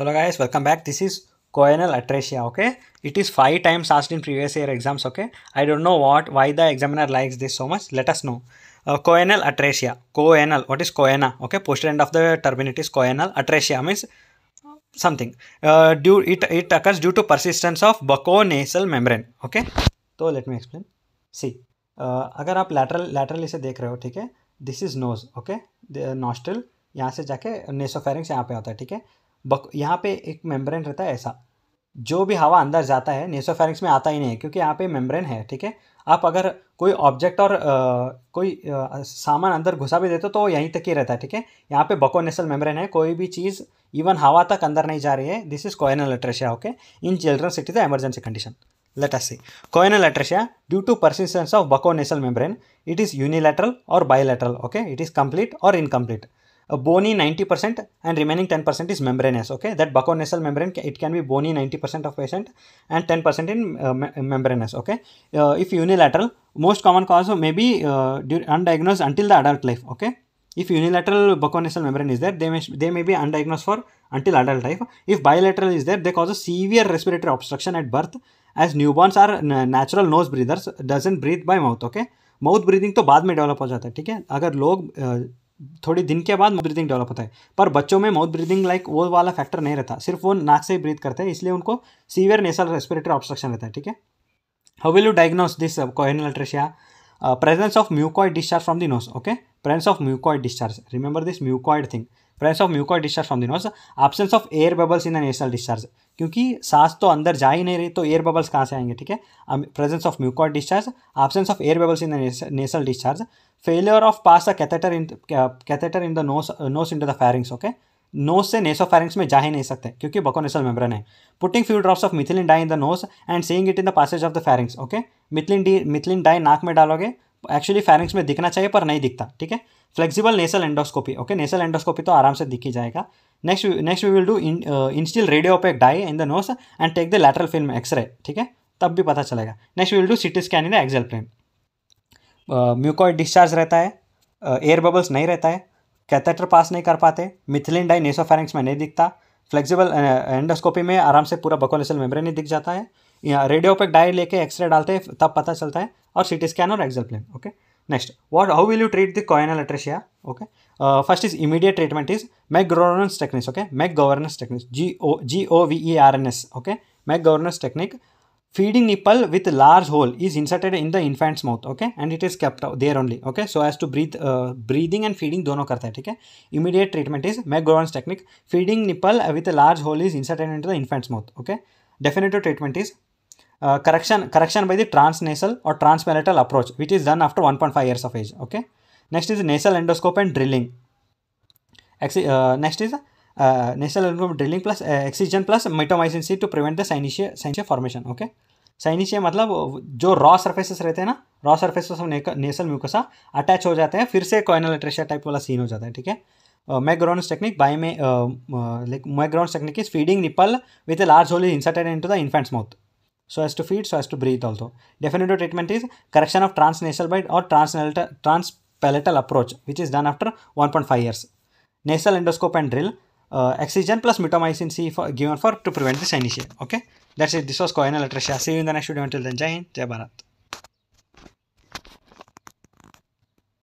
hello guys welcome back this is choanal atresia okay it is five times asked in previous year exams okay i don't know what why the examiner likes this so much let us know uh, choanal atresia choanal what is choana okay posterior end of the turbinate is choanal atresia means something uh, due it it occurs due to persistence of bucconasal membrane okay तो let me explain see अगर आप lateral lateral इसे देख रहे हो ठीक है this is nose okay nostril यहाँ से जाके नेसोफेरिंग्स यहाँ पे होता है ठीक है बक यहाँ पे एक मेम्ब्रेन रहता है ऐसा जो भी हवा अंदर जाता है नेसोफेरिक्स में आता ही नहीं है क्योंकि यहाँ पे मेम्ब्रेन है ठीक है आप अगर कोई ऑब्जेक्ट और आ, कोई आ, सामान अंदर घुसा भी देते हो तो यहीं तक ही रहता है ठीक है यहाँ पे बकोनेसल मेम्ब्रेन है कोई भी चीज़ इवन हवा तक अंदर नहीं जा रही है this is choanal atresia okay in children city the emergency condition let see see. Choanal due to persistence of of bucconasal membrane it is unilateral और bilateral, okay it is complete और incomplete bony 90% and remaining 10% is membranous okay that bucconasal membrane it can be bony 90% of patient and 10% in uh, membranous okay uh, if unilateral most common cause may be uh, undiagnosed until the adult life okay if unilateral bucconasal membrane is there they may they may be undiagnosed for until adult life if bilateral is there they cause a severe respiratory obstruction at birth as newborns are natural nose breathers doesn't breathe by mouth okay mouth breathing तो बाद में develop हो जाता है ठीक है अगर लोग थोड़ी दिन के बाद माउथ ब्रीदिंग डेवलप होता है पर बच्चों में माउथ ब्रीदिंग लाइक वो वाला फैक्टर नहीं रहता सिर्फ वो नाक से ही ब्रीथ करते हैं इसलिए उनको सीवियर नेसल रेस्पिरेटरी ऑब्स्ट्रक्शन रहता है ठीक है how will you diagnose this choanal atresia presence of mucoid discharge from the nose okay presence of mucoid discharge remember this mucoid thing presence of mucoid discharge from the nose absence of air bubbles in the nasal discharge क्योंकि सांस तो अंदर जा ही नहीं रही तो air bubbles कहाँ से आएंगे ठीक है presence of mucoid discharge absence of air bubbles in the nasal discharge failure of pass a catheter in catheter in the nose nose in the pharynx okay nose से नेसो फैरिंग्स में जा ही नहीं सकते क्योंकि बकोनेसल मेम्ब्रेन है putting few drops of methylene dye in the nose and seeing it in the passage of the pharynx okay methylene डी methylene dye नाक में डालोगे एक्चुअली फैरिंग्स में दिखना चाहिए पर नहीं दिखता ठीक है flexible nasal endoscopy okay nasal endoscopy तो आराम से दिख ही जाएगा next next we will do instil radiopaque dye in the nose and take the lateral film X ray ठीक है तब भी पता चलेगा next we will do CT scan in the plane mucoid discharge रहता है एयर uh, बबल्स नहीं रहता है कैथेटर पास नहीं कर पाते मिथिलिन डाई नेसोफेरिंग्स में नहीं दिखता फ्लेक्सिबल एंडोस्कोपी uh, में आराम से पूरा बकोनेसल मेम्ब्रेन ही दिख जाता है या रेडियो पर डाय लेके एक्सरे डालते हैं तब पता चलता है और सिटी स्कैन और axial plane okay next what how will you treat the choanal atresia okay first is immediate treatment is McGovern's techniques okay McGovern's techniques G O G O V E R N S okay McGovern's technique feeding nipple with large hole is inserted in the infant's mouth okay and it is kept there only okay so as to breathe breathing and feeding दोनों करता है ठीक है immediate treatment is McGovern's technique feeding nipple with large hole is inserted in the infant's mouth okay definitive treatment is correction correction by the transnasal or transparietal approach which is done after 1.5 years of age okay next is nasal endoscope and drilling Exi uh, next is uh, nasal endoscope drilling plus uh, excision plus mitomycin c to prevent the synetia synetia formation okay synechia मतलब जो raw surfaces रहते हैं ना raw surfaces of nasal mucosa attach हो जाते हैं फिर से कोइनल एट्रेशिया टाइप वाला सीन हो जाता है ठीक है मैग्रोन्स टेक्निक बाय में like McGovern's technique is feeding nipple with a large hole inserted into the infant's mouth so as to feed, so as to breathe also. Definitive treatment is correction of transnasal bite or transnasal, transpalatal approach, which is done after 1.5 years. Nasal endoscope and drill, uh, excision plus mitomycin C for, given for to prevent the sinus. Okay, that's it. This was Koyanal Atresia. See you in the next video. Until then, Jai Hind, Jai Bharat.